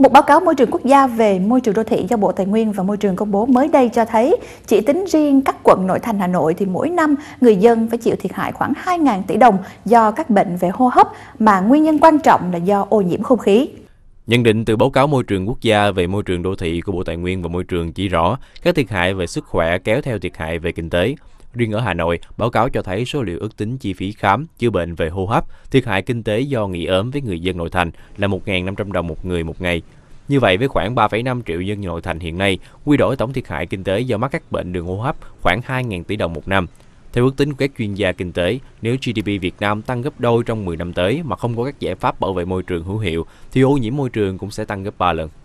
Một báo cáo môi trường quốc gia về môi trường đô thị do Bộ Tài nguyên và Môi trường công bố mới đây cho thấy, chỉ tính riêng các quận nội thành Hà Nội thì mỗi năm người dân phải chịu thiệt hại khoảng 2.000 tỷ đồng do các bệnh về hô hấp mà nguyên nhân quan trọng là do ô nhiễm không khí. Nhận định từ báo cáo môi trường quốc gia về môi trường đô thị của Bộ Tài nguyên và Môi trường chỉ rõ các thiệt hại về sức khỏe kéo theo thiệt hại về kinh tế, Riêng ở Hà Nội, báo cáo cho thấy số liệu ước tính chi phí khám, chữa bệnh về hô hấp, thiệt hại kinh tế do nghỉ ốm với người dân nội thành là 1.500 đồng một người một ngày. Như vậy, với khoảng 3,5 triệu dân nội thành hiện nay, quy đổi tổng thiệt hại kinh tế do mắc các bệnh đường hô hấp khoảng 2.000 tỷ đồng một năm. Theo ước tính của các chuyên gia kinh tế, nếu GDP Việt Nam tăng gấp đôi trong 10 năm tới mà không có các giải pháp bảo vệ môi trường hữu hiệu, thì ô nhiễm môi trường cũng sẽ tăng gấp 3 lần.